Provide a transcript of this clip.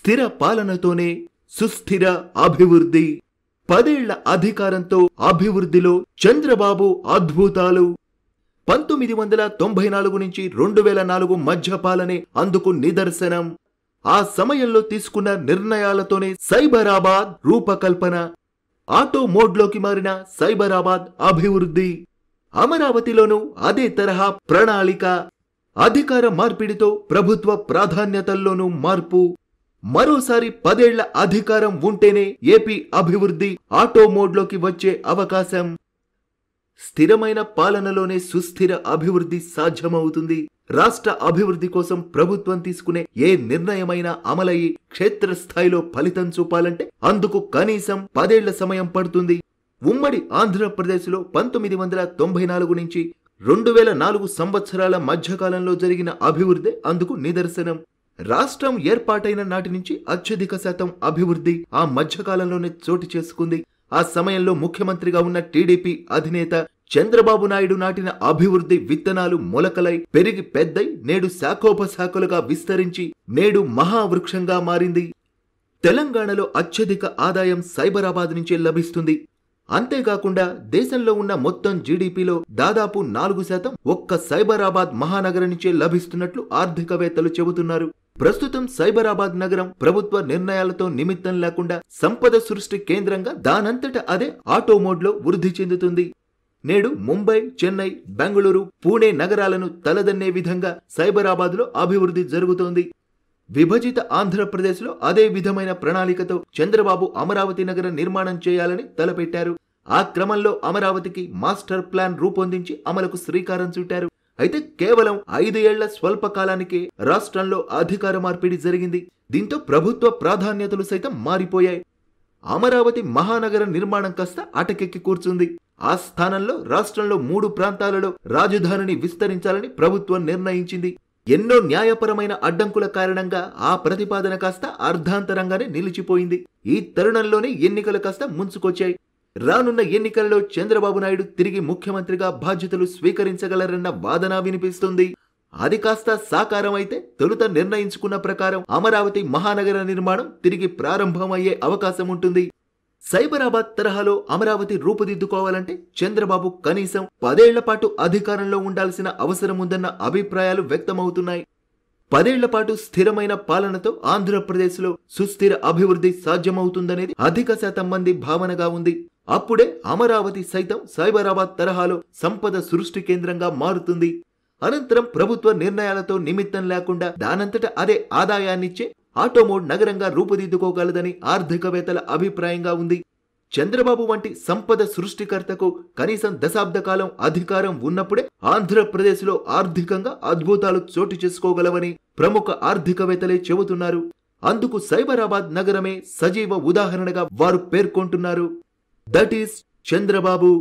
స్థిర పాలనతోనే సుస్థిర అభివృద్ధి పదేళ్ల అధికారంతో అభివృద్ధిలో చంద్రబాబు అద్భుతాలు పంతొమ్మిది వందల తొంభై నాలుగు నుంచి రెండు వేల నాలుగు మధ్య పాలనే అందుకు నిదర్శనం ఆ సమయంలో తీసుకున్న నిర్ణయాలతోనే సైబరాబాద్ రూపకల్పన ఆటో మోడ్లోకి మారిన సైబరాబాద్ అభివృద్ధి అమరావతిలోనూ అదే తరహా ప్రణాళిక అధికార మార్పిడితో ప్రభుత్వ ప్రాధాన్యతల్లోనూ మార్పు మరోసారి పదేళ్ల అధికారం ఉంటేనే ఏపీ అభివృద్ధి ఆటో మోడ్లోకి వచ్చే అవకాశం స్థిరమైన పాలనలోనే సుస్థిర అభివృద్ధి సాధ్యమవుతుంది రాష్ట్ర అభివృద్ధి కోసం ప్రభుత్వం తీసుకునే ఏ నిర్ణయమైనా అమలయ్యి క్షేత్రస్థాయిలో ఫలితం చూపాలంటే అందుకు కనీసం పదేళ్ల సమయం పడుతుంది ఉమ్మడి ఆంధ్రప్రదేశ్లో పంతొమ్మిది వందల తొంభై నాలుగు నుంచి రెండు వేల నాలుగు సంవత్సరాల మధ్యకాలంలో జరిగిన అభివృద్ధి అందుకు నిదర్శనం రాష్ట్రం ఏర్పాటైన నాటి నుంచి అత్యధిక శాతం అభివృద్ధి ఆ మధ్యకాలంలోనే చోటు చేసుకుంది ఆ సమయంలో ముఖ్యమంత్రిగా ఉన్న టీడీపీ అధినేత చంద్రబాబు నాయుడు నాటిన అభివృద్ధి విత్తనాలు మొలకలై పెరిగి పెద్దై నేడు శాఖోపశాఖలుగా విస్తరించి నేడు మహావృక్షంగా మారింది తెలంగాణలో అత్యధిక ఆదాయం సైబరాబాద్ నుంచే లభిస్తుంది అంతేకాకుండా దేశంలో ఉన్న మొత్తం జీడిపిలో దాదాపు నాలుగు శాతం ఒక్క సైబరాబాద్ మహానగరం నుంచే లభిస్తున్నట్లు ఆర్థికవేత్తలు చెబుతున్నారు ప్రస్తుతం సైబరాబాద్ నగరం ప్రభుత్వ నిర్ణయాలతో నిమిత్తం లేకుండా సంపద సృష్టి కేంద్రంగా దానంతట అదే ఆటో మోడ్లో వృద్ధి చెందుతుంది నేడు ముంబై చెన్నై బెంగళూరు పూణే నగరాలను తలదన్నే విధంగా సైబరాబాద్లో అభివృద్ధి జరుగుతోంది విభజిత ఆంధ్రప్రదేశ్లో అదే విధమైన ప్రణాళికతో చంద్రబాబు అమరావతి నగర నిర్మాణం చేయాలని తలపెట్టారు ఆ క్రమంలో అమరావతికి మాస్టర్ ప్లాన్ రూపొందించి అమలుకు శ్రీకారం చుట్టారు అయితే కేవలం ఐదేళ్ల స్వల్ప కాలానికే రాష్ట్రంలో అధికార మార్పిడి జరిగింది దీంతో ప్రభుత్వ ప్రాధాన్యతలు సైతం మారిపోయాయి అమరావతి మహానగర నిర్మాణం కాస్త అటకెక్కి కూర్చుంది ఆ స్థానంలో రాష్ట్రంలో మూడు ప్రాంతాలలో రాజధానిని విస్తరించాలని ప్రభుత్వం నిర్ణయించింది ఎన్నో న్యాయపరమైన అడ్డంకుల కారణంగా ఆ ప్రతిపాదన కాస్త అర్ధాంతరంగానే నిలిచిపోయింది ఈ తరుణంలోనే ఎన్నికలు కాస్త ముంచుకొచ్చాయి రానున్న ఎన్నికల్లో చంద్రబాబు నాయుడు తిరిగి ముఖ్యమంత్రిగా బాధ్యతలు స్వీకరించగలరన్న వాదన వినిపిస్తుంది అది కాస్త సాకారం అయితే తొలుత నిర్ణయించుకున్న ప్రకారం అమరావతి మహానగర నిర్మాణం తిరిగి ప్రారంభమయ్యే అవకాశం ఉంటుంది సైబరాబాద్ తరహాలో అమరావతి రూపుదిద్దుకోవాలంటే చంద్రబాబు కనీసం పదేళ్ల పాటు అధికారంలో ఉండాల్సిన అవసరం ఉందన్న అభిప్రాయాలు వ్యక్తమవుతున్నాయి పదేళ్ల పాటు స్థిరమైన పాలనతో ఆంధ్రప్రదేశ్లో సుస్థిర అభివృద్ధి సాధ్యమవుతుందనేది అధిక శాతం మంది భావనగా ఉంది అప్పుడే అమరావతి సైతం సైబరాబాద్ తరహాలో సంపద సృష్టి కేంద్రంగా మారుతుంది అనంతరం ప్రభుత్వ నిర్ణయాలతో నిమిత్తం లేకుండా దానంతట అదే ఆదాయాన్నిచ్చే ఆటోమోడ్ నగరంగా రూపుదిద్దుకోగలదని ఆర్థికవేత్తల అభిప్రాయంగా ఉంది చంద్రబాబు వంటి సంపద సృష్టికర్తకు కనీసం దశాబ్ద కాలం అధికారం ఉన్నప్పుడే ఆంధ్రప్రదేశ్లో ఆర్థికంగా అద్భుతాలు చోటు చేసుకోగలవని ప్రముఖ ఆర్థికవేత్తలే చెబుతున్నారు అందుకు సైబరాబాద్ నగరమే సజీవ ఉదాహరణగా వారు పేర్కొంటున్నారు That is Chandrababu.